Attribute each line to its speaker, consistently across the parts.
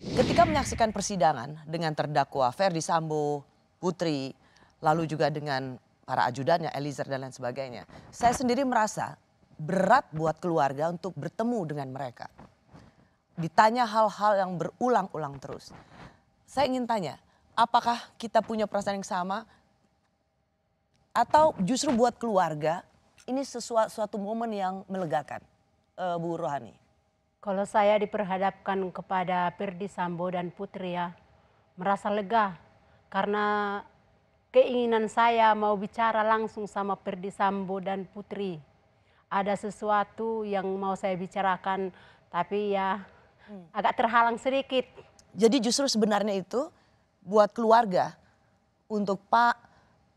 Speaker 1: Ketika menyaksikan persidangan dengan terdakwa Ferdi Sambo, Putri, lalu juga dengan para ajudannya Elizer dan lain sebagainya. Saya sendiri merasa berat buat keluarga untuk bertemu dengan mereka. Ditanya hal-hal yang berulang-ulang terus. Saya ingin tanya, apakah kita punya perasaan yang sama?
Speaker 2: Atau justru buat keluarga ini sesuatu momen yang melegakan, uh, Bu Rohani? Kalau saya diperhadapkan kepada Perdi Sambo dan Putri ya, merasa lega karena keinginan saya mau bicara langsung sama Perdi Sambo dan Putri. Ada sesuatu yang mau saya bicarakan, tapi ya hmm. agak terhalang sedikit. Jadi justru sebenarnya itu buat keluarga, untuk Pak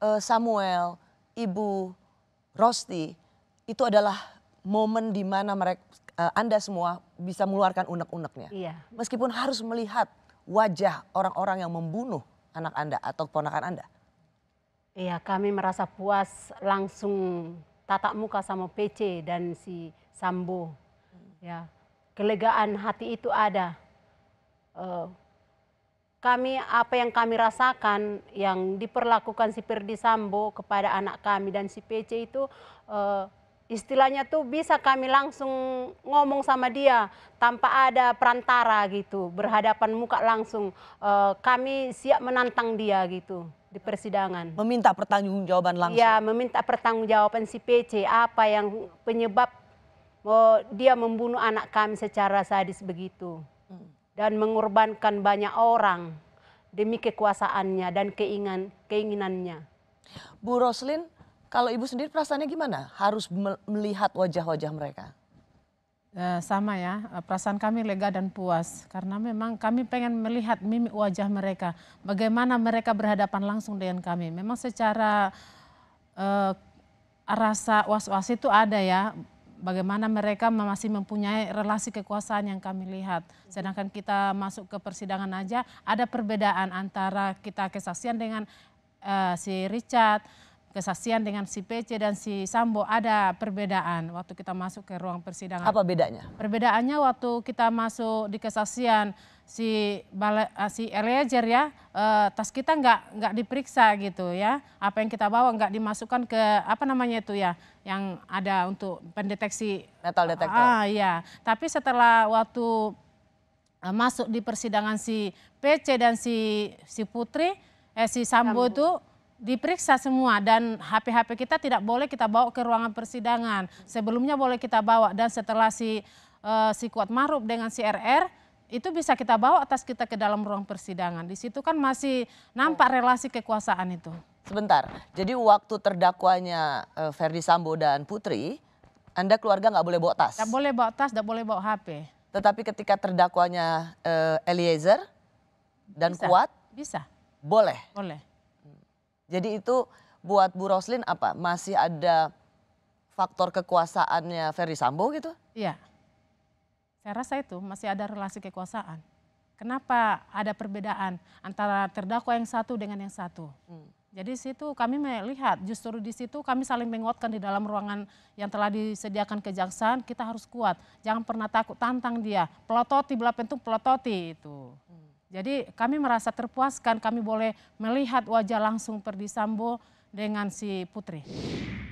Speaker 1: eh, Samuel, Ibu Rosti, itu adalah momen di mana mereka uh, Anda semua bisa mengeluarkan unek-uneknya. Iya. Meskipun harus
Speaker 2: melihat wajah
Speaker 1: orang-orang yang membunuh anak Anda atau keponakan Anda.
Speaker 2: Iya, kami merasa puas langsung tatap muka sama PC dan si Sambo. Ya, kelegaan hati itu ada. Uh, kami apa yang kami rasakan yang diperlakukan si Perdi Sambo kepada anak kami dan si PC itu uh, istilahnya tuh bisa kami langsung ngomong sama dia tanpa ada perantara gitu, berhadapan muka langsung. E, kami siap menantang dia gitu di persidangan. Meminta pertanggungjawaban langsung. Ya, meminta pertanggungjawaban si PC apa yang penyebab oh, dia membunuh anak kami secara sadis begitu hmm. dan mengorbankan banyak orang demi kekuasaannya dan keinginan keinginannya. Bu Roslin, kalau ibu sendiri perasaannya gimana? Harus melihat wajah-wajah
Speaker 1: mereka.
Speaker 3: E, sama ya, eh, perasaan kami lega dan puas karena memang kami pengen melihat mimik wajah mereka, bagaimana mereka berhadapan langsung dengan kami. Memang secara e, rasa was-was itu ada ya, bagaimana mereka masih mempunyai relasi kekuasaan yang kami lihat. Sedangkan kita masuk ke persidangan aja ada perbedaan antara kita kesaksian dengan uh, si Richard, kesaksian dengan si PC dan si Sambo ada perbedaan waktu kita masuk ke ruang persidangan. Apa bedanya? Perbedaannya waktu kita masuk di kesaksian si Bale, eh, si Eliezer ya eh, tas kita nggak nggak diperiksa gitu ya apa yang kita bawa nggak dimasukkan ke apa namanya itu ya yang ada untuk pendeteksi metal detektor Ah iya tapi setelah waktu eh, masuk di persidangan si PC dan si si Putri eh si Sambo. itu diperiksa semua dan HP-HP kita tidak boleh kita bawa ke ruangan persidangan. Sebelumnya boleh kita bawa dan setelah si uh, si Kuat Maruf dengan si RR itu bisa kita bawa atas kita ke dalam ruang persidangan. Di situ kan masih nampak relasi kekuasaan itu. Sebentar, jadi waktu terdakwanya uh, Ferdi Sambo
Speaker 1: dan Putri, Anda keluarga nggak boleh bawa tas? Nggak boleh bawa tas, nggak boleh bawa HP. Tetapi ketika terdakwanya uh, Eliezer dan bisa, Kuat? Bisa. Boleh? Boleh. Jadi itu buat Bu Roslin apa? Masih ada faktor kekuasaannya Ferry Sambo gitu?
Speaker 3: Iya. Saya rasa itu masih ada relasi kekuasaan. Kenapa ada perbedaan antara terdakwa yang satu dengan yang satu? Hmm. Jadi situ kami melihat justru di situ kami saling menguatkan di dalam ruangan yang telah disediakan kejaksaan kita harus kuat. Jangan pernah takut tantang dia. Pelototi belah pentung pelototi itu. Hmm. Jadi kami merasa terpuaskan, kami boleh melihat wajah langsung Perdisambo dengan si Putri.